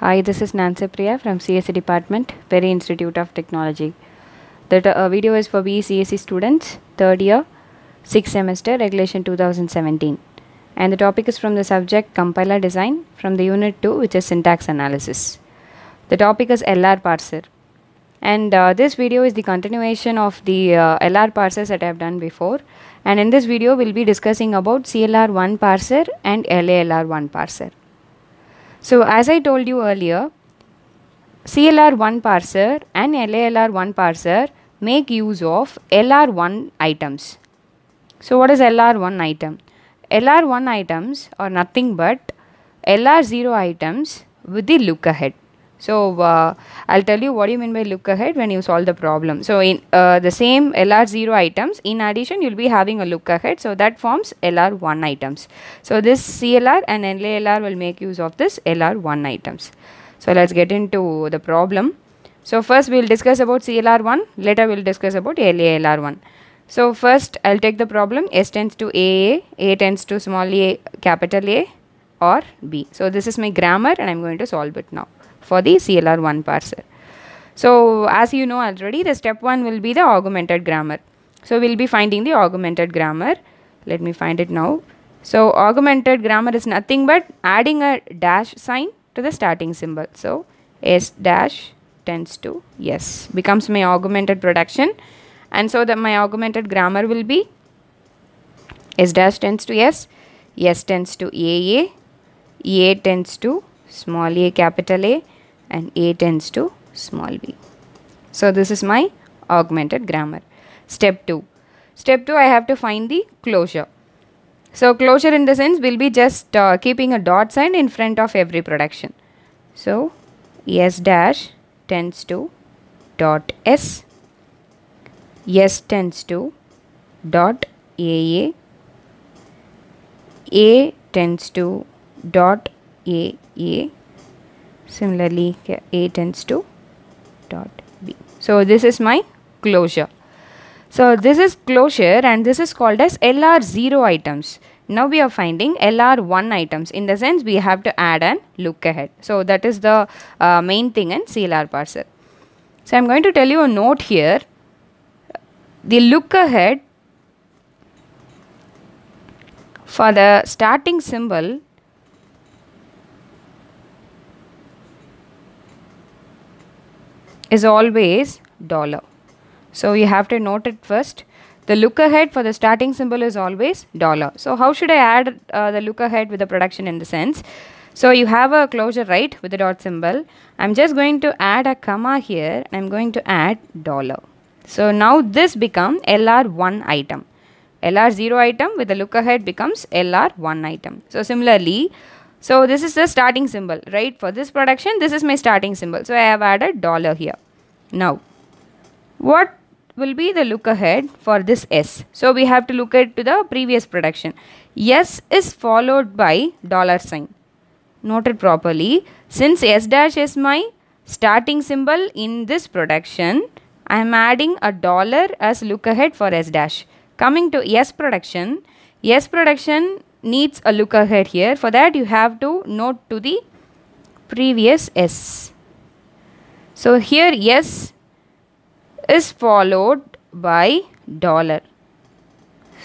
Hi, this is Nancy Priya from CSE Department, Perry Institute of Technology. The uh, video is for BE CSE students, third year, sixth semester, regulation 2017. And the topic is from the subject compiler design from the unit 2, which is syntax analysis. The topic is LR parser. And uh, this video is the continuation of the uh, LR parsers that I have done before. And in this video, we'll be discussing about CLR1 parser and LALR1 parser. So as I told you earlier, CLR1 parser and LALR1 parser make use of LR1 items. So what is LR1 item? LR1 items are nothing but LR0 items with the look ahead. So uh, I'll tell you what you mean by look ahead when you solve the problem. So in uh, the same LR0 items, in addition, you'll be having a look ahead. So that forms LR1 items. So this CLR and LALR will make use of this LR1 items. So let's get into the problem. So first we'll discuss about CLR1, later we'll discuss about LALR1. So first I'll take the problem S tends to AA, A tends to small a, capital A or B. So this is my grammar and I'm going to solve it now for the CLR1 parser. So as you know already the step 1 will be the augmented grammar. So we'll be finding the augmented grammar. Let me find it now. So augmented grammar is nothing but adding a dash sign to the starting symbol. So S dash tends to yes becomes my augmented production and so that my augmented grammar will be S dash tends to yes, yes tends to AA, A tends to small a capital A and A tends to small b. So this is my augmented grammar. Step 2. Step 2 I have to find the closure. So closure in the sense will be just uh, keeping a dot sign in front of every production. So S dash tends to dot S. S tends to dot AA. A tends to dot AA. Similarly, A tends to dot B. So this is my closure. So this is closure and this is called as LR0 items. Now we are finding LR1 items. In the sense we have to add and look ahead. So that is the uh, main thing in CLR parser. So I'm going to tell you a note here. The look ahead for the starting symbol is always dollar. So you have to note it first. The look ahead for the starting symbol is always dollar. So how should I add uh, the look ahead with the production in the sense? So you have a closure right with the dot symbol. I'm just going to add a comma here. I'm going to add dollar. So now this become LR1 item. LR0 item with the look ahead becomes LR1 item. So similarly, so this is the starting symbol, right? For this production, this is my starting symbol. So I have added dollar here. Now, what will be the look ahead for this S? So we have to look at to the previous production. S is followed by dollar sign. Note it properly. Since S dash is my starting symbol in this production, I am adding a dollar as look ahead for S dash. Coming to S production, S production needs a look ahead here. For that, you have to note to the previous S. So here S is followed by dollar.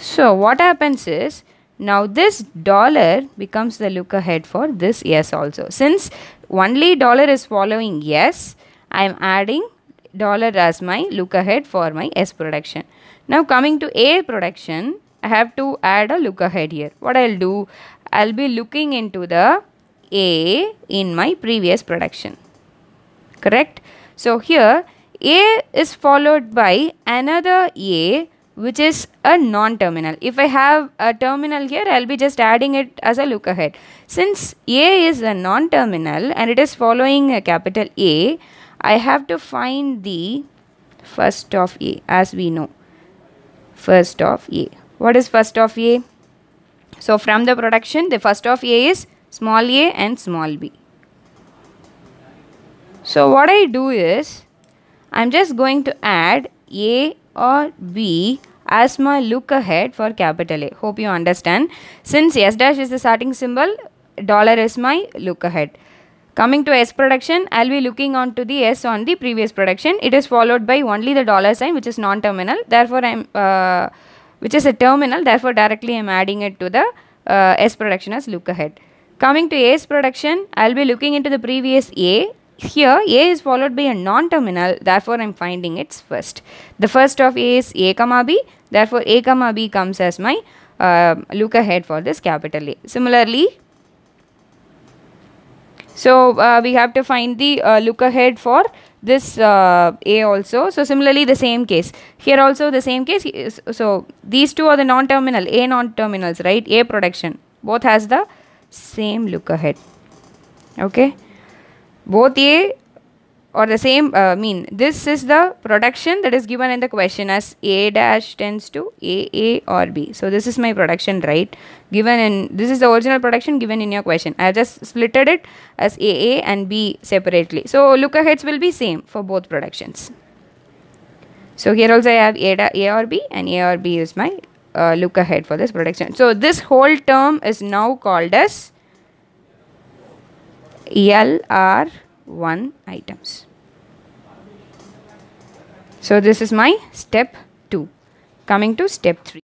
So what happens is now this dollar becomes the look ahead for this S also. Since only dollar is following S, I am adding dollar as my look ahead for my S production. Now coming to A production, I have to add a look ahead here. What I'll do, I'll be looking into the A in my previous production. Correct? So here A is followed by another A which is a non-terminal. If I have a terminal here, I'll be just adding it as a look ahead. Since A is a non-terminal and it is following a capital A, I have to find the first of A as we know. First of A. What is first of A? So from the production, the first of A is small a and small b. So what I do is, I'm just going to add A or B as my look ahead for capital A. Hope you understand. Since S dash is the starting symbol, dollar is my look ahead. Coming to S production, I'll be looking onto the S on the previous production. It is followed by only the dollar sign which is non-terminal. Therefore, I'm... Uh, which is a terminal therefore directly I am adding it to the uh, S production as look ahead. Coming to A's production, I will be looking into the previous A. Here A is followed by a non-terminal therefore I am finding its first. The first of A is A comma B therefore A comma B comes as my uh, look ahead for this capital A. Similarly, so uh, we have to find the uh, look ahead for this uh, A also. So similarly the same case. Here also the same case. So these two are the non-terminal, A non-terminals, right? A production. Both has the same look ahead. Okay. Both A or the same uh, mean this is the production that is given in the question as a dash tends to A A or b so this is my production right given in this is the original production given in your question i have just splitted it as A A and b separately so look aheads will be same for both productions so here also i have a, da, a or b and a or b is my uh, look ahead for this production so this whole term is now called as lr 1 items. So this is my step 2. Coming to step 3.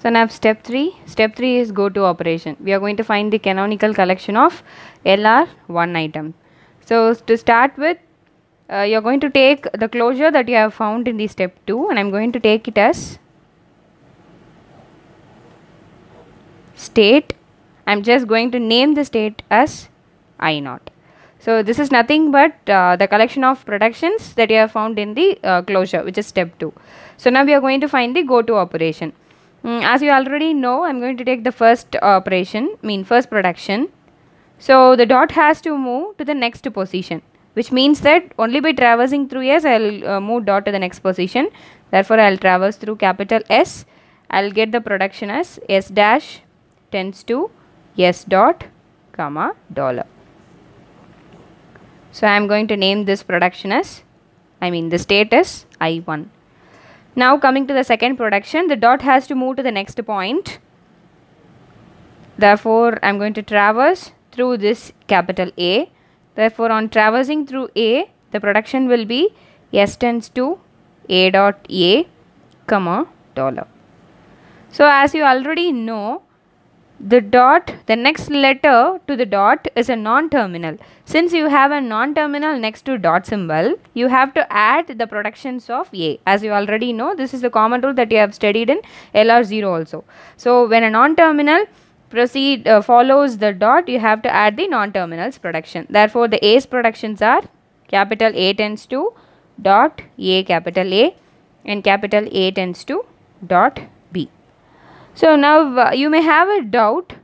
So now step 3. Step 3 is go to operation. We are going to find the canonical collection of LR 1 item. So to start with uh, you're going to take the closure that you have found in the step 2 and I'm going to take it as state. I'm just going to name the state as I naught. So this is nothing but uh, the collection of productions that you have found in the uh, closure which is step 2. So now we are going to find the go-to operation. Mm, as you already know, I am going to take the first operation, mean first production. So the dot has to move to the next position which means that only by traversing through S I will uh, move dot to the next position. Therefore I will traverse through capital S. I will get the production as S dash tends to S dot comma dollar. So I am going to name this production as, I mean the state is I1. Now coming to the second production, the dot has to move to the next point. Therefore, I am going to traverse through this capital A. Therefore, on traversing through A, the production will be S tends to A dot A, comma, dollar. So, as you already know, the dot the next letter to the dot is a non-terminal since you have a non-terminal next to dot symbol you have to add the productions of a as you already know this is the common rule that you have studied in lr0 also so when a non-terminal proceed uh, follows the dot you have to add the non-terminals production therefore the a's productions are capital a tends to dot a capital a and capital a tends to dot so now uh, you may have a doubt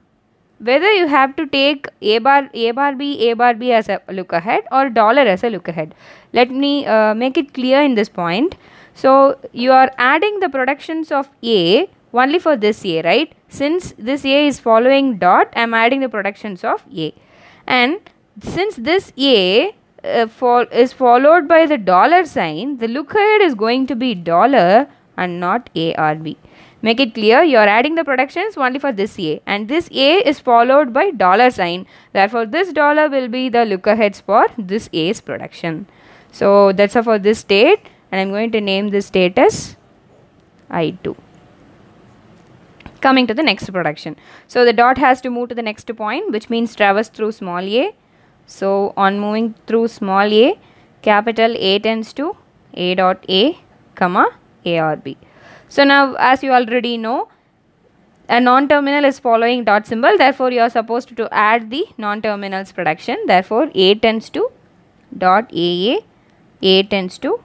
whether you have to take a bar a bar b a bar b as a look ahead or dollar as a look ahead let me uh, make it clear in this point so you are adding the productions of a only for this a right since this a is following dot i am adding the productions of a and since this a uh, is followed by the dollar sign the look ahead is going to be dollar and not a b Make it clear you are adding the productions only for this A and this A is followed by dollar sign. Therefore, this dollar will be the look aheads for this A's production. So, that's all for this date and I'm going to name this date as I2 coming to the next production. So the dot has to move to the next point which means traverse through small a. So on moving through small a, capital A tends to A dot A, comma A or B. So now as you already know, a non-terminal is following dot symbol. Therefore, you are supposed to add the non-terminals production. Therefore, A tends to dot AA, A tends to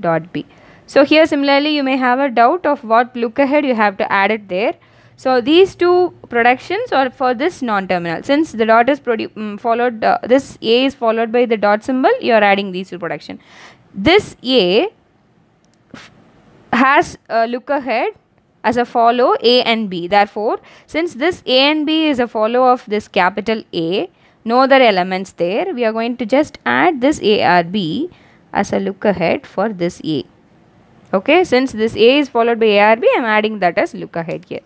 dot B. So here similarly, you may have a doubt of what look ahead you have to add it there. So these two productions are for this non-terminal. Since the dot is um, followed, uh, this A is followed by the dot symbol, you are adding these two production. This A has a look ahead as a follow A and B. Therefore, since this A and B is a follow of this capital A, no other elements there, we are going to just add this ARB as a look ahead for this A. Okay, since this A is followed by ARB, I am adding that as look ahead here.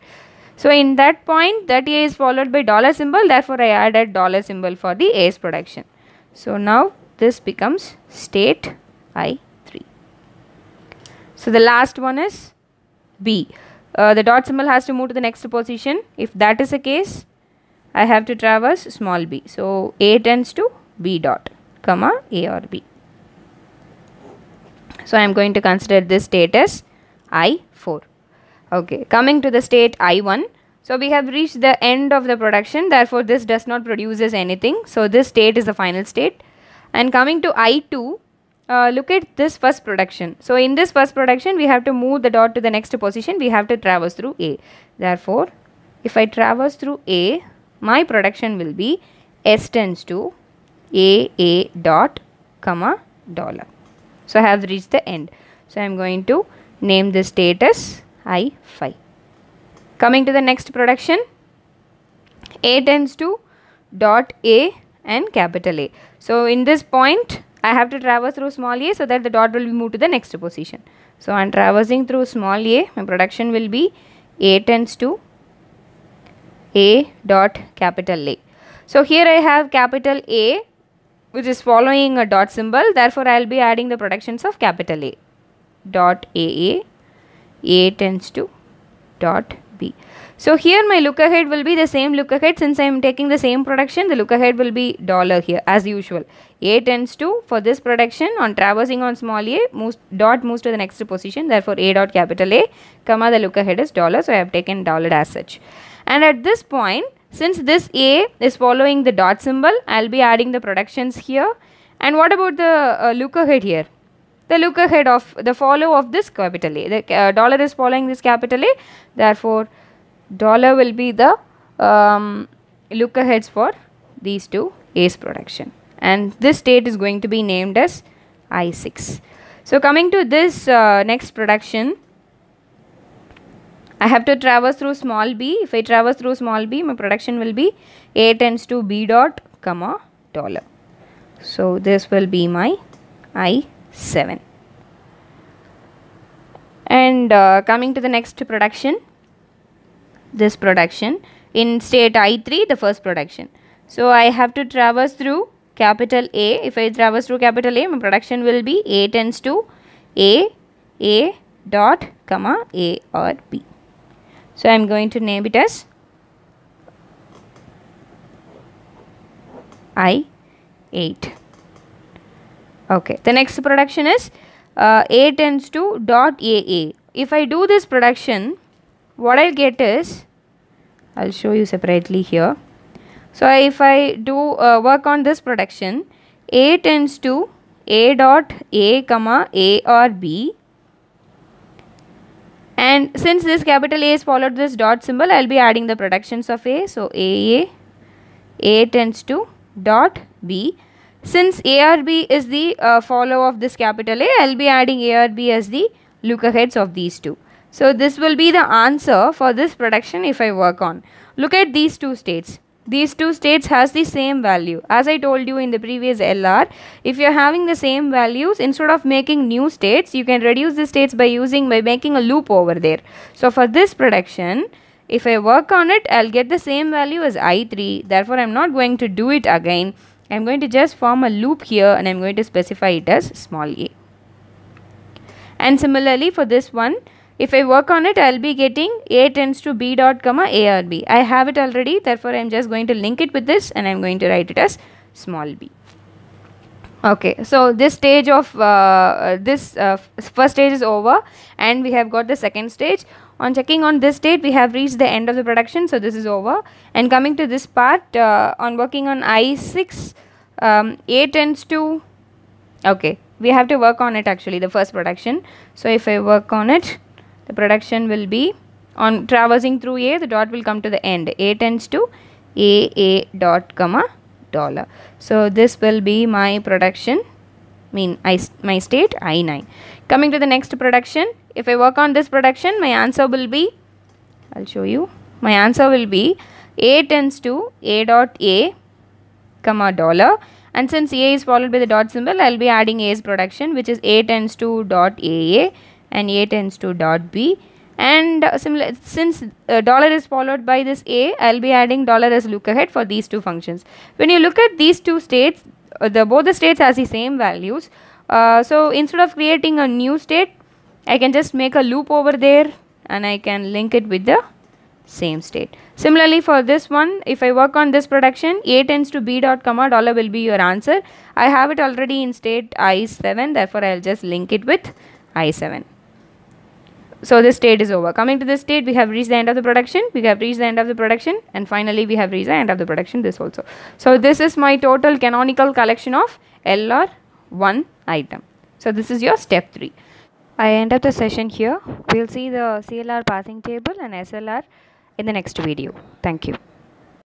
So, in that point, that A is followed by dollar symbol, therefore I added dollar symbol for the A's production. So, now this becomes state I so the last one is B. Uh, the dot symbol has to move to the next position. If that is the case, I have to traverse small b. So A tends to B dot, comma A or B. So I am going to consider this state as I4. Okay, coming to the state I1. So we have reached the end of the production. Therefore, this does not produces anything. So this state is the final state. And coming to I2, uh, look at this first production. So, in this first production, we have to move the dot to the next position. We have to traverse through A. Therefore, if I traverse through A, my production will be S tends to A A dot comma dollar. So, I have reached the end. So, I am going to name this status I phi. Coming to the next production, A tends to dot A and capital A. So, in this point, I have to traverse through small a so that the dot will be moved to the next position. So I am traversing through small a, my production will be a tends to a dot capital A. So here I have capital A which is following a dot symbol therefore I will be adding the productions of capital A dot AA A tends to dot so here my look ahead will be the same look ahead since I am taking the same production the look ahead will be dollar here as usual. A tends to for this production on traversing on small a moves, dot moves to the next position therefore A dot capital A comma the look ahead is dollar so I have taken dollar as such. And at this point since this A is following the dot symbol I will be adding the productions here and what about the uh, look ahead here? the look ahead of the follow of this capital A. The uh, dollar is following this capital A. Therefore, dollar will be the um, look aheads for these two ACE production and this state is going to be named as I6. So coming to this uh, next production I have to traverse through small b if I traverse through small b my production will be A tends to B dot comma dollar. So this will be my I7 and uh, coming to the next production this production in state I3 the first production. So I have to traverse through capital A. If I traverse through capital A my production will be A tends to A, A dot comma A or B. So I am going to name it as I8. Okay the next production is uh, A tends to dot A A If I do this production what I'll get is I'll show you separately here so if I do uh, work on this production A tends to A dot A comma A or B and since this capital A is followed this dot symbol I'll be adding the productions of A so A A A tends to dot B since A or B is the uh, follow of this capital A I'll be adding A or B as the look aheads of these two so this will be the answer for this production if I work on. Look at these two states. These two states has the same value. As I told you in the previous LR, if you're having the same values, instead of making new states, you can reduce the states by using, by making a loop over there. So for this production, if I work on it, I'll get the same value as I3. Therefore, I'm not going to do it again. I'm going to just form a loop here and I'm going to specify it as small a. And similarly for this one, if I work on it, I'll be getting A tends to B dot comma ARB. I have it already, therefore I'm just going to link it with this and I'm going to write it as small b. Okay, so this stage of uh, this uh, first stage is over and we have got the second stage. On checking on this stage, we have reached the end of the production, so this is over. And coming to this part, uh, on working on I6, um, A tends to, okay, we have to work on it actually, the first production. So if I work on it, the production will be on traversing through A, the dot will come to the end. A tends to A, A dot comma dollar. So this will be my production, mean I, my state I9. Coming to the next production, if I work on this production, my answer will be, I'll show you, my answer will be A tends to A dot A comma dollar and since A is followed by the dot symbol, I'll be adding A's production which is A tends to dot AA and A tends to dot B and uh, similar since uh, dollar is followed by this a i'll be adding dollar as look ahead for these two functions when you look at these two states uh, the both the states has the same values uh, so instead of creating a new state i can just make a loop over there and i can link it with the same state similarly for this one if i work on this production a tends to b dot comma dollar will be your answer i have it already in state i7 therefore i'll just link it with i7 so this state is over coming to this state we have reached the end of the production we have reached the end of the production and finally we have reached the end of the production this also so this is my total canonical collection of lr one item so this is your step 3 i end up the session here we'll see the clr passing table and slr in the next video thank you